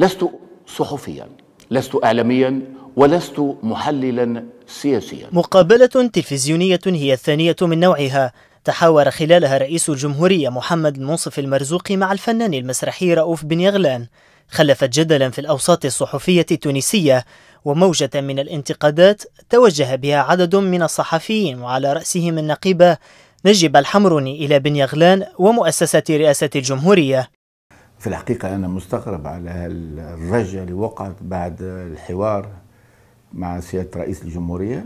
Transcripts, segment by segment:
لست صحفيا لست اعلاميا ولست محللا سياسيا مقابله تلفزيونيه هي الثانيه من نوعها تحاور خلالها رئيس الجمهورية محمد المنصف المرزوقي مع الفنان المسرحي رؤوف بن يغلان خلفت جدلا في الأوساط الصحفية التونسية وموجة من الانتقادات توجه بها عدد من الصحفيين وعلى رأسهم النقيبة نجيب الحمروني إلى بن يغلان ومؤسسة رئاسة الجمهورية في الحقيقة أنا مستغرب على الرجة اللي وقعت بعد الحوار مع سيادة رئيس الجمهورية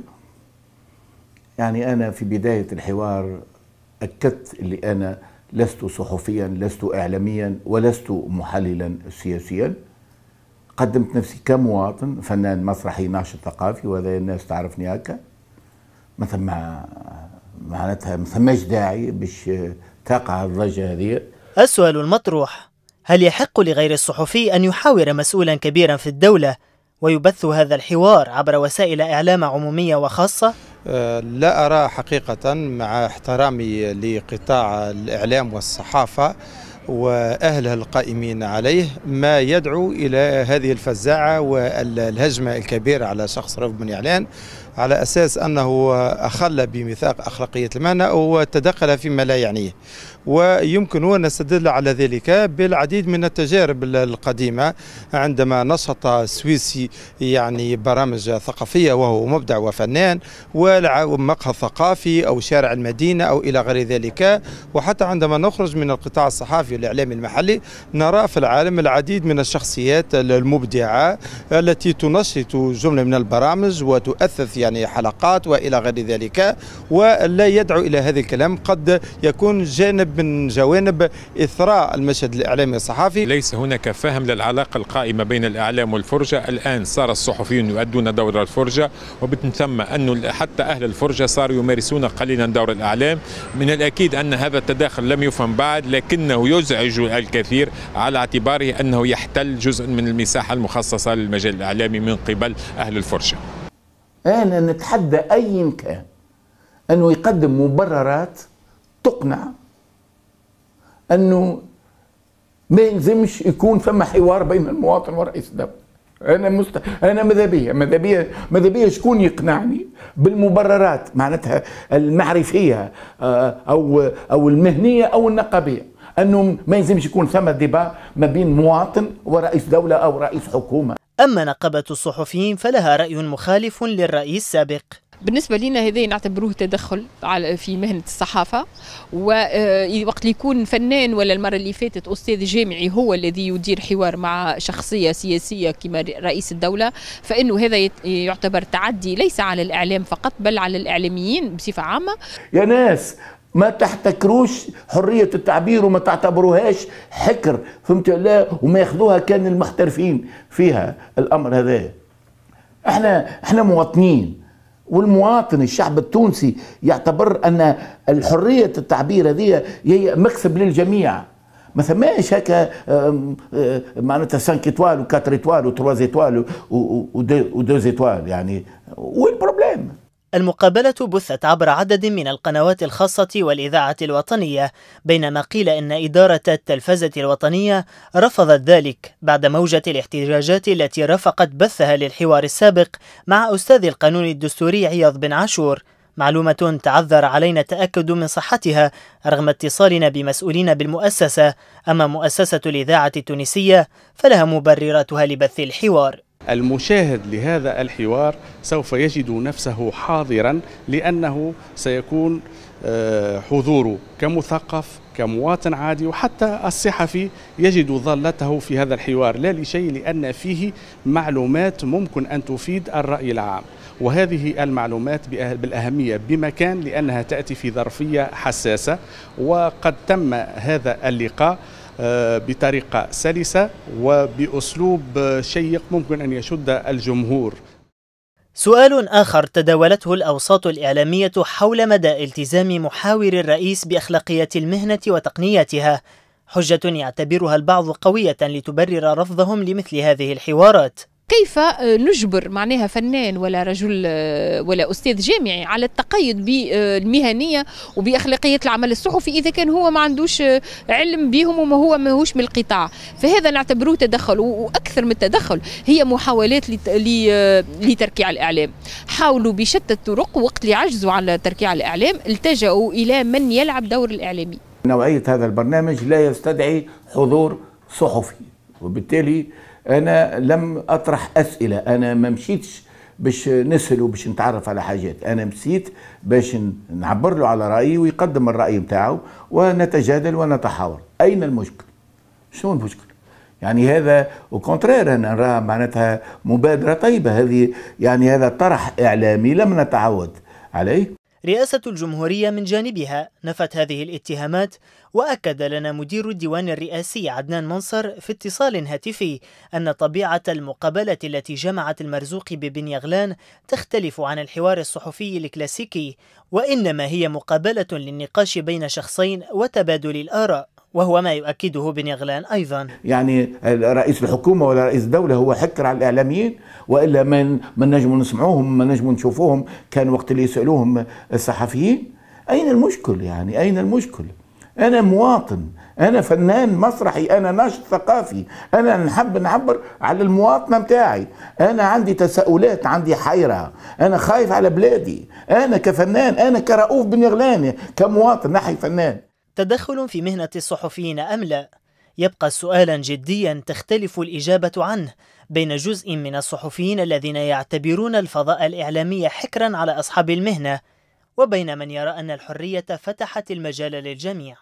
يعني أنا في بداية الحوار أكدت اللي أنا لست صحفيا لست إعلاميا ولست محللا سياسيا قدمت نفسي كمواطن فنان مسرحي ناشط ثقافي وهذا الناس تعرفني هكا ما ثم معناتها ما ثماش داعي باش تقع الضجه هذه السؤال المطروح هل يحق لغير الصحفي أن يحاور مسؤولا كبيرا في الدولة ويبث هذا الحوار عبر وسائل إعلام عمومية وخاصة؟ أه، لا أرى حقيقة مع احترامي لقطاع الإعلام والصحافة وأهلها القائمين عليه ما يدعو إلى هذه الفزاعة والهجمة الكبيرة على شخص رفض من إعلان على أساس أنه أخل بميثاق أخلاقية المهنة وتدخل فيما لا يعنيه ويمكن أن نستدل على ذلك بالعديد من التجارب القديمة عندما نشط سويسي يعني برامج ثقافية وهو مبدع وفنان ومقهى ثقافي أو شارع المدينة أو إلى غير ذلك وحتى عندما نخرج من القطاع الصحافي والإعلامي المحلي نرى في العالم العديد من الشخصيات المبدعة التي تنشط جملة من البرامج وتؤثث يعني حلقات والى غير ذلك ولا يدعو الى هذا الكلام قد يكون جانب من جوانب اثراء المشهد الاعلامي الصحافي ليس هناك فهم للعلاقه القائمه بين الاعلام والفرجه الان صار الصحفيون يؤدون دور الفرجه ومن ثم انه حتى اهل الفرجه صاروا يمارسون قليلا دور الاعلام من الاكيد ان هذا التداخل لم يفهم بعد لكنه يزعج الكثير على اعتباره انه يحتل جزء من المساحه المخصصه للمجال الاعلامي من قبل اهل الفرجه انا نتحدى اي كان انه يقدم مبررات تقنع انه ما يلزمش يكون فما حوار بين المواطن ورئيس الدوله انا مست... انا ماذا بيا ماذا بيا ماذا بيا شكون يقنعني بالمبررات معناتها المعرفيه آه، او او المهنيه او النقابيه انه ما يلزمش يكون ثم ديبا ما بين مواطن ورئيس دوله او رئيس حكومه أما نقابة الصحفيين فلها رأي مخالف للرأي السابق بالنسبة لنا هذا نعتبروه تدخل على في مهنة الصحافة ووقت يكون فنان ولا المرة اللي فاتت أستاذ جامعي هو الذي يدير حوار مع شخصية سياسية كما رئيس الدولة فإنه هذا يعتبر تعدي ليس على الإعلام فقط بل على الإعلاميين بصفة عامة يا ناس ما تحتكروش حرية التعبير وما تعتبروهاش حكر فهمت ولا وما ياخذوها كان المحترفين فيها الأمر هذا احنا احنا مواطنين والمواطن الشعب التونسي يعتبر أن الحرية التعبير هذه هي مكسب للجميع ما ثماش هكا معناتها 5 ايطوال و 4 ايطوال و 3 ايطوال و 2 ايطوال يعني وين البروبليم؟ المقابلة بثت عبر عدد من القنوات الخاصة والإذاعة الوطنية بينما قيل إن إدارة التلفزة الوطنية رفضت ذلك بعد موجة الاحتجاجات التي رافقت بثها للحوار السابق مع أستاذ القانون الدستوري عياض بن عاشور معلومة تعذر علينا التأكد من صحتها رغم اتصالنا بمسؤولين بالمؤسسة أما مؤسسة الإذاعة التونسية فلها مبرراتها لبث الحوار المشاهد لهذا الحوار سوف يجد نفسه حاضرا لأنه سيكون آه، حضوره كمثقف كمواطن عادي وحتى الصحفي يجد ظلته في هذا الحوار لا لشيء لأن فيه معلومات ممكن أن تفيد الرأي العام وهذه المعلومات بالأهمية بمكان لأنها تأتي في ظرفية حساسة وقد تم هذا اللقاء آه، بطريقة سلسة وبأسلوب شيق ممكن أن يشد الجمهور سؤال آخر تداولته الأوساط الإعلامية حول مدى التزام محاور الرئيس بأخلاقيات المهنة وتقنياتها حجة يعتبرها البعض قوية لتبرر رفضهم لمثل هذه الحوارات كيف آه، نجبر معناها فنان ولا رجل آه، ولا استاذ جامعي على التقيد بالمهنيه وباخلاقيات العمل الصحفي اذا كان هو ما عندوش آه، علم بهم وما هو ماهوش من القطاع فهذا نعتبره تدخل واكثر من التدخل هي محاولات لتركيع الاعلام حاولوا بشتى الطرق وقت اللي عجزوا على تركيع الاعلام التجأوا الى من يلعب دور الاعلامي نوعيه هذا البرنامج لا يستدعي حضور صحفي وبالتالي انا لم اطرح اسئله انا ما مشيتش باش نسهل وباش نتعرف على حاجات انا مسيت باش نعبر له على رايي ويقدم الراي نتاعو ونتجادل ونتحاور اين المشكل شنو المشكل يعني هذا وكونترير انا نرى معناتها مبادره طيبه هذه يعني هذا طرح اعلامي لم نتعود عليه رئاسة الجمهورية من جانبها نفت هذه الاتهامات وأكد لنا مدير الديوان الرئاسي عدنان منصر في اتصال هاتفي أن طبيعة المقابلة التي جمعت المرزوق ببن يغلان تختلف عن الحوار الصحفي الكلاسيكي وإنما هي مقابلة للنقاش بين شخصين وتبادل الآراء وهو ما يؤكده بن يغلان أيضا يعني رئيس الحكومة ولا رئيس الدولة هو حكر على الإعلاميين وإلا من من نجم نسمعوهم من نجم نشوفوهم كان وقت اللي يسألوهم الصحفيين أين المشكل يعني أين المشكل أنا مواطن أنا فنان مسرحي أنا ناشط ثقافي أنا نحب نعبر على المواطنة متاعي أنا عندي تساؤلات عندي حيرة أنا خايف على بلادي أنا كفنان أنا كرؤوف بن يغلاني كمواطن نحي فنان تدخل في مهنة الصحفيين أم لا؟ يبقى سؤالا جديا تختلف الإجابة عنه بين جزء من الصحفيين الذين يعتبرون الفضاء الإعلامي حكرا على أصحاب المهنة وبين من يرى أن الحرية فتحت المجال للجميع.